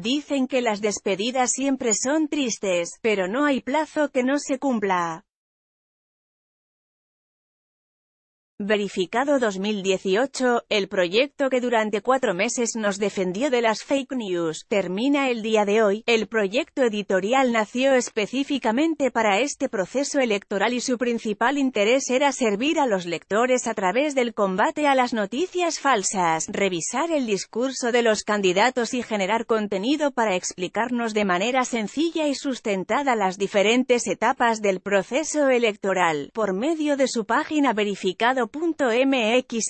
Dicen que las despedidas siempre son tristes, pero no hay plazo que no se cumpla. Verificado 2018, el proyecto que durante cuatro meses nos defendió de las fake news, termina el día de hoy. El proyecto editorial nació específicamente para este proceso electoral y su principal interés era servir a los lectores a través del combate a las noticias falsas, revisar el discurso de los candidatos y generar contenido para explicarnos de manera sencilla y sustentada las diferentes etapas del proceso electoral, por medio de su página verificado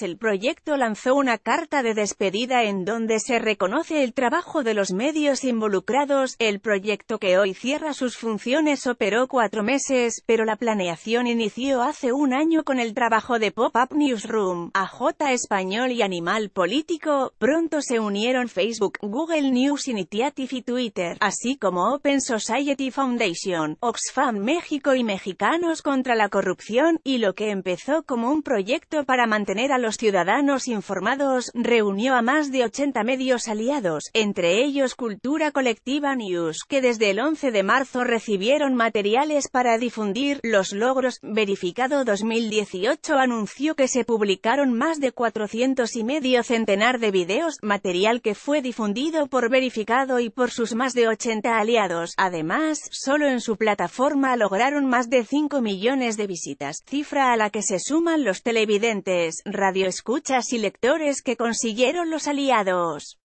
el proyecto lanzó una carta de despedida en donde se reconoce el trabajo de los medios involucrados, el proyecto que hoy cierra sus funciones operó cuatro meses, pero la planeación inició hace un año con el trabajo de Pop-Up Newsroom, AJ Español y Animal Político, pronto se unieron Facebook, Google News Initiative y Twitter, así como Open Society Foundation, Oxfam México y Mexicanos contra la Corrupción, y lo que empezó como un proyecto proyecto para mantener a los ciudadanos informados, reunió a más de 80 medios aliados, entre ellos Cultura Colectiva News, que desde el 11 de marzo recibieron materiales para difundir los logros. Verificado 2018 anunció que se publicaron más de 400 y medio centenar de videos, material que fue difundido por Verificado y por sus más de 80 aliados. Además, solo en su plataforma lograron más de 5 millones de visitas, cifra a la que se suman los teléfonos televidentes, radioescuchas y lectores que consiguieron los aliados.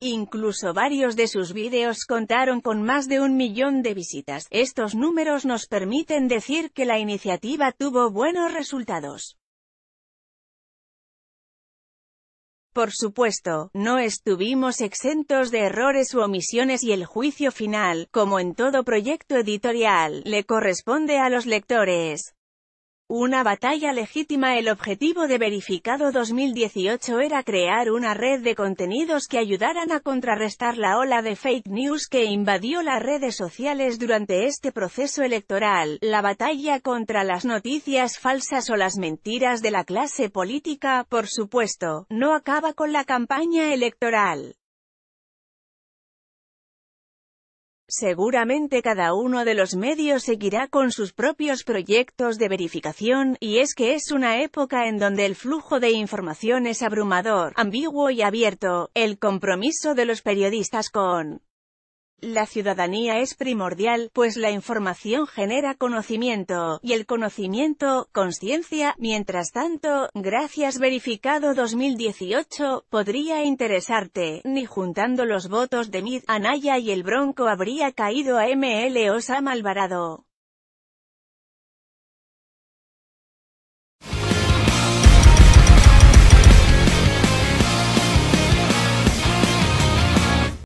Incluso varios de sus vídeos contaron con más de un millón de visitas. Estos números nos permiten decir que la iniciativa tuvo buenos resultados. Por supuesto, no estuvimos exentos de errores u omisiones y el juicio final, como en todo proyecto editorial, le corresponde a los lectores. Una batalla legítima El objetivo de Verificado 2018 era crear una red de contenidos que ayudaran a contrarrestar la ola de fake news que invadió las redes sociales durante este proceso electoral. La batalla contra las noticias falsas o las mentiras de la clase política, por supuesto, no acaba con la campaña electoral. Seguramente cada uno de los medios seguirá con sus propios proyectos de verificación, y es que es una época en donde el flujo de información es abrumador, ambiguo y abierto. El compromiso de los periodistas con la ciudadanía es primordial, pues la información genera conocimiento, y el conocimiento, conciencia. Mientras tanto, gracias verificado 2018, podría interesarte, ni juntando los votos de Mid, Anaya y el Bronco habría caído a ML Osama Alvarado.